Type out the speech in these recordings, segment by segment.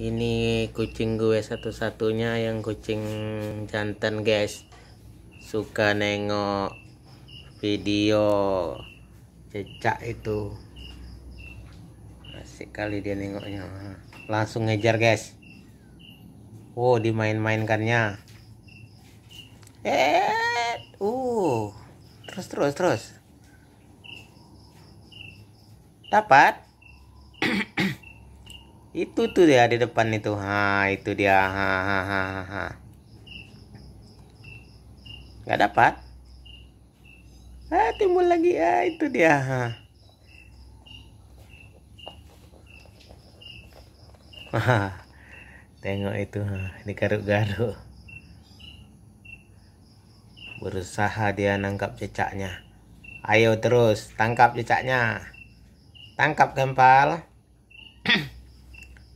ini kucing gue satu-satunya yang kucing jantan guys suka nengok video jejak itu asik kali dia nengoknya langsung ngejar guys Oh dimain-mainkannya eh uh terus terus terus dapat itu tuh dia di depan itu ha itu dia ha ha ha ha nggak dapat ah timbul lagi ah itu dia ha tengok itu ha ini garuk-garuk berusaha dia nangkap cecaknya ayo terus tangkap cecaknya tangkap kempal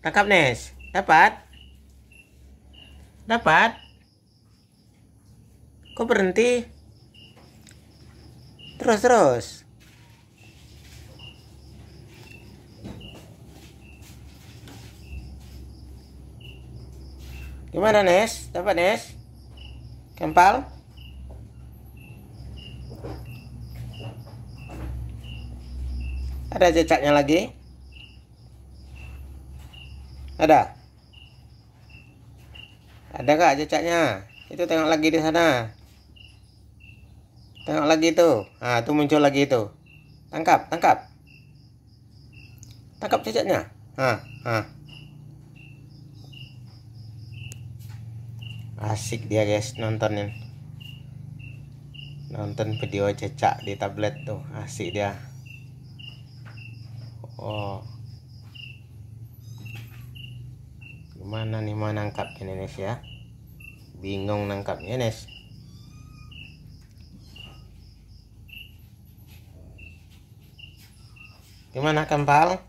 Tangkap Nes. Dapat? Dapat? Kok berhenti? Terus terus. Gimana Nes? Dapat Nes? Kempal? Ada jejaknya lagi. Ada? Ada kak jejaknya? Itu tengok lagi di sana. Tengok lagi itu. Ah, itu muncul lagi itu. Tangkap, tangkap. Tangkap jejaknya. Ah, ah. Asik dia guys nontonin. Nonton video cecak di tablet tuh. Asik dia. Oh. Mana nih mau nangkap Nenes ya Bingung nangkap Nenes Gimana kempal?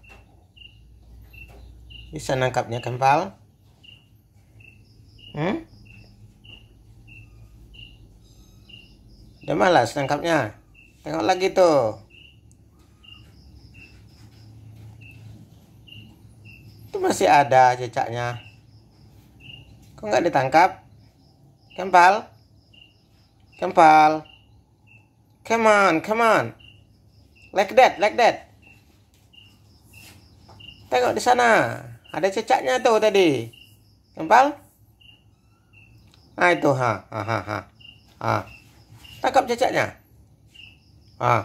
Bisa nangkapnya kempal? Hmm? Udah malas nangkapnya. Tengok lagi tuh. Itu masih ada cecaknya. Kok nggak ditangkap? Kempal? Kempal? Come on, come on. Like that, like that. Tengok di sana. Ada cecaknya tuh tadi. Kempal? Nah itu, ha, ha, ha, ha. ha. Tangkap cecaknya. Ha.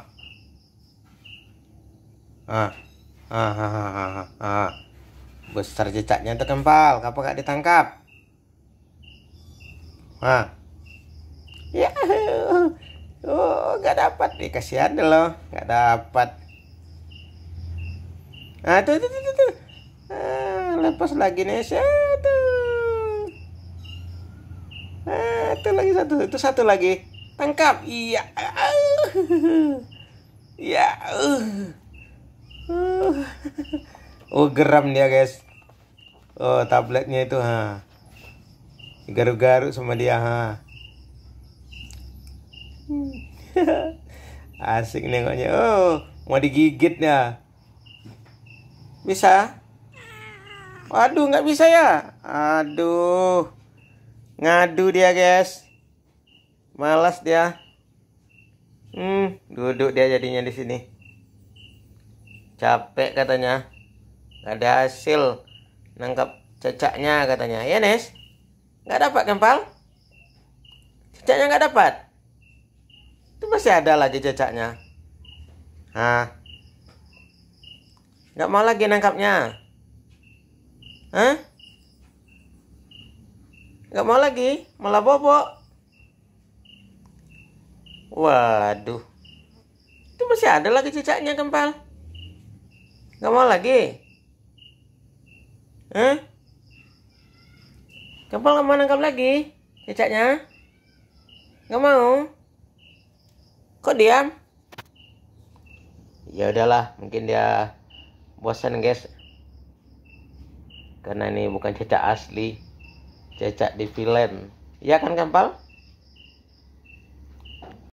Ha. Ha, ha, ha, ha, ha. Besar cecaknya tuh kempal. Kenapa gak ditangkap? Nah. Ya. Oh, nggak dapat nih kasihan loh, nggak dapat. ah tuh, tuh, tuh, tuh. Ah, lepas lagi nih satu. Ah, itu lagi satu, itu satu lagi. Tangkap. Iya. Iya. Oh, geram dia, guys. Oh, tabletnya itu, ha. Huh. Garu-garu sama dia ha. Asik nengoknya. Oh, mau digigit ya. Bisa? Waduh, nggak bisa ya. Aduh. Ngadu dia, guys. Malas dia. Hmm, duduk dia jadinya di sini. Capek katanya. Gak ada hasil nangkap cecaknya katanya. Ya, Nes. Nggak dapat kan, Pal? Jejaknya nggak dapat. Itu masih ada lagi jejaknya. Hah? Nggak mau lagi nangkapnya. Hah? Nggak mau lagi, malah bobok. Waduh. Itu masih ada lagi jejaknya, Kempal. Nggak mau lagi. Hah? Kempal nggak mau nangkap lagi cicaknya? Nggak mau? Kok diam? Ya udahlah, mungkin dia bosan guys. Karena ini bukan cicak asli, cicak di film. Ya kan Kempal?